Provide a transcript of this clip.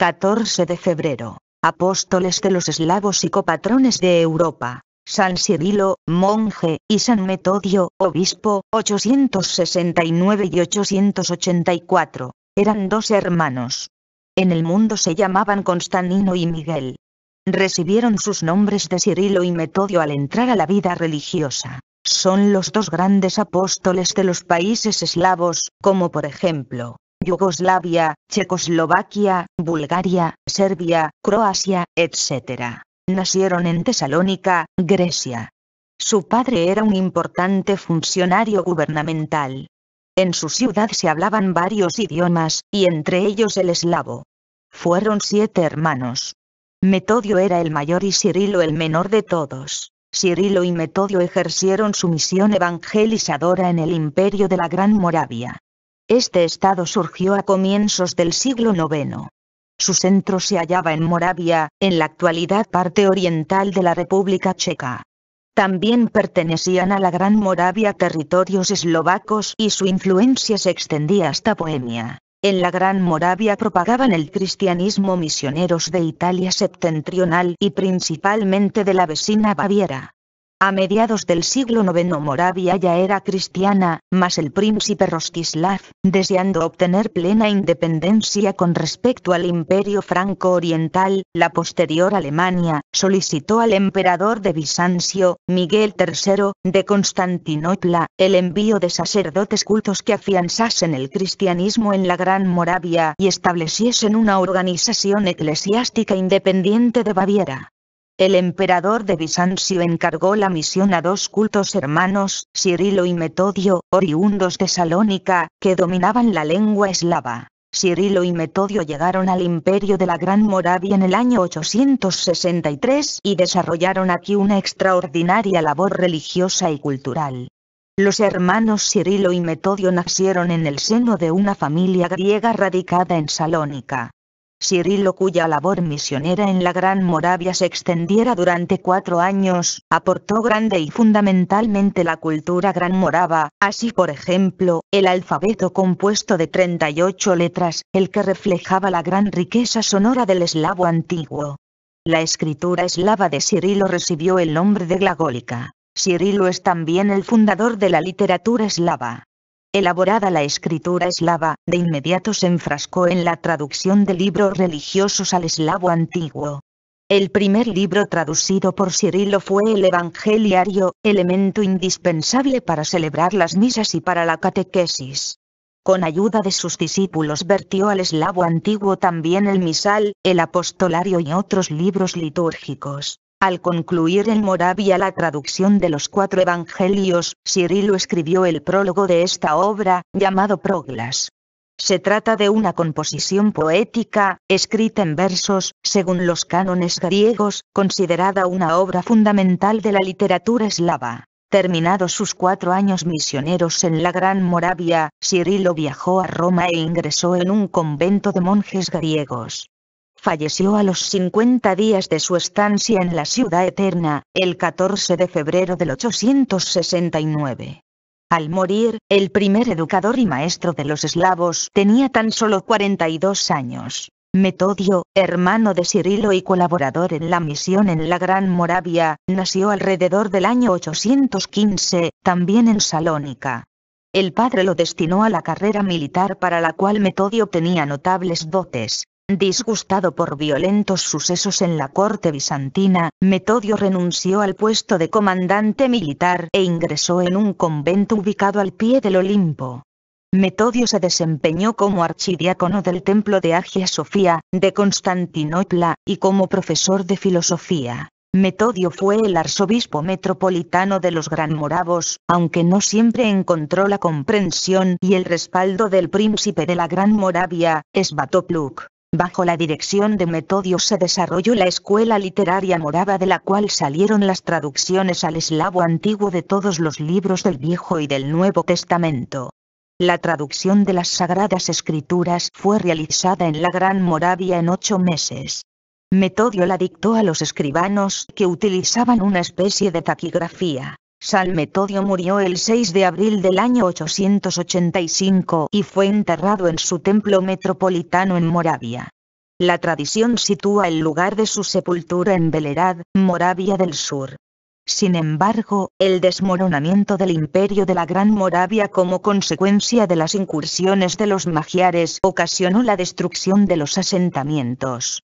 14 de febrero. Apóstoles de los eslavos y copatrones de Europa. San Cirilo, monje, y San Metodio, obispo, 869 y 884. Eran dos hermanos. En el mundo se llamaban Constantino y Miguel. Recibieron sus nombres de Cirilo y Metodio al entrar a la vida religiosa. Son los dos grandes apóstoles de los países eslavos, como por ejemplo, Yugoslavia, Checoslovaquia, Bulgaria, Serbia, Croacia, etc. Nacieron en Tesalónica, Grecia. Su padre era un importante funcionario gubernamental. En su ciudad se hablaban varios idiomas, y entre ellos el eslavo. Fueron siete hermanos. Metodio era el mayor y Cirilo el menor de todos. Cirilo y Metodio ejercieron su misión evangelizadora en el imperio de la Gran Moravia. Este estado surgió a comienzos del siglo IX. Su centro se hallaba en Moravia, en la actualidad parte oriental de la República Checa. También pertenecían a la Gran Moravia territorios eslovacos y su influencia se extendía hasta Bohemia. En la Gran Moravia propagaban el cristianismo misioneros de Italia septentrional y principalmente de la vecina Baviera. A mediados del siglo IX Moravia ya era cristiana, mas el príncipe Rostislav, deseando obtener plena independencia con respecto al imperio franco-oriental, la posterior Alemania, solicitó al emperador de Bizancio, Miguel III, de Constantinopla, el envío de sacerdotes cultos que afianzasen el cristianismo en la Gran Moravia y estableciesen una organización eclesiástica independiente de Baviera. El emperador de Bizancio encargó la misión a dos cultos hermanos, Cirilo y Metodio, oriundos de Salónica, que dominaban la lengua eslava. Cirilo y Metodio llegaron al imperio de la Gran Moravia en el año 863 y desarrollaron aquí una extraordinaria labor religiosa y cultural. Los hermanos Cirilo y Metodio nacieron en el seno de una familia griega radicada en Salónica. Cirilo cuya labor misionera en la Gran Moravia se extendiera durante cuatro años, aportó grande y fundamentalmente la cultura gran morava, así por ejemplo, el alfabeto compuesto de 38 letras, el que reflejaba la gran riqueza sonora del eslavo antiguo. La escritura eslava de Cirilo recibió el nombre de glagólica. Cirilo es también el fundador de la literatura eslava. Elaborada la escritura eslava, de inmediato se enfrascó en la traducción de libros religiosos al eslavo antiguo. El primer libro traducido por Cirilo fue el Evangeliario, elemento indispensable para celebrar las misas y para la catequesis. Con ayuda de sus discípulos vertió al eslavo antiguo también el misal, el apostolario y otros libros litúrgicos. Al concluir en Moravia la traducción de los cuatro evangelios, Cirilo escribió el prólogo de esta obra, llamado Proglas. Se trata de una composición poética, escrita en versos, según los cánones griegos, considerada una obra fundamental de la literatura eslava. Terminados sus cuatro años misioneros en la Gran Moravia, Cirilo viajó a Roma e ingresó en un convento de monjes griegos falleció a los 50 días de su estancia en la ciudad eterna, el 14 de febrero del 869. Al morir, el primer educador y maestro de los eslavos tenía tan solo 42 años. Metodio, hermano de Cirilo y colaborador en la misión en la Gran Moravia, nació alrededor del año 815, también en Salónica. El padre lo destinó a la carrera militar para la cual Metodio tenía notables dotes. Disgustado por violentos sucesos en la corte bizantina, Metodio renunció al puesto de comandante militar e ingresó en un convento ubicado al pie del Olimpo. Metodio se desempeñó como archidiácono del templo de Agia Sofía, de Constantinopla, y como profesor de filosofía. Metodio fue el arzobispo metropolitano de los Gran Moravos, aunque no siempre encontró la comprensión y el respaldo del príncipe de la Gran Moravia, Svatopluk. Bajo la dirección de Metodio se desarrolló la escuela literaria morava de la cual salieron las traducciones al eslavo antiguo de todos los libros del Viejo y del Nuevo Testamento. La traducción de las Sagradas Escrituras fue realizada en la Gran Moravia en ocho meses. Metodio la dictó a los escribanos que utilizaban una especie de taquigrafía. San Metodio murió el 6 de abril del año 885 y fue enterrado en su templo metropolitano en Moravia. La tradición sitúa el lugar de su sepultura en Belerad, Moravia del Sur. Sin embargo, el desmoronamiento del imperio de la Gran Moravia como consecuencia de las incursiones de los magiares ocasionó la destrucción de los asentamientos.